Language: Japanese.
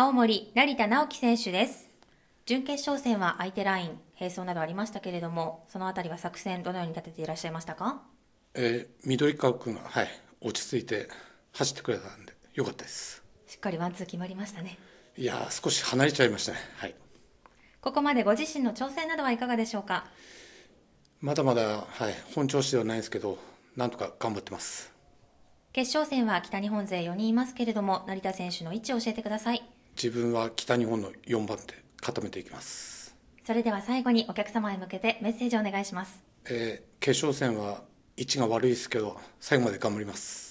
青森、成田直樹選手です。準決勝戦は相手ライン、並走などありましたけれども、そのあたりは作戦、どのように立てていらっしゃいましたか、えー、緑川君が、はい、落ち着いて走ってくれたんで、よかったです。しっかりワンツー決まりましたね。いや少し離れちゃいましたね。はい。ここまでご自身の挑戦などはいかがでしょうか。まだまだ、はい、本調子ではないですけど、なんとか頑張ってます。決勝戦は北日本勢4人いますけれども、成田選手の位置を教えてください。自分は北日本の4番手固めていきますそれでは最後にお客様へ向けてメッセージをお願いします、えー、決勝戦は位置が悪いですけど最後まで頑張ります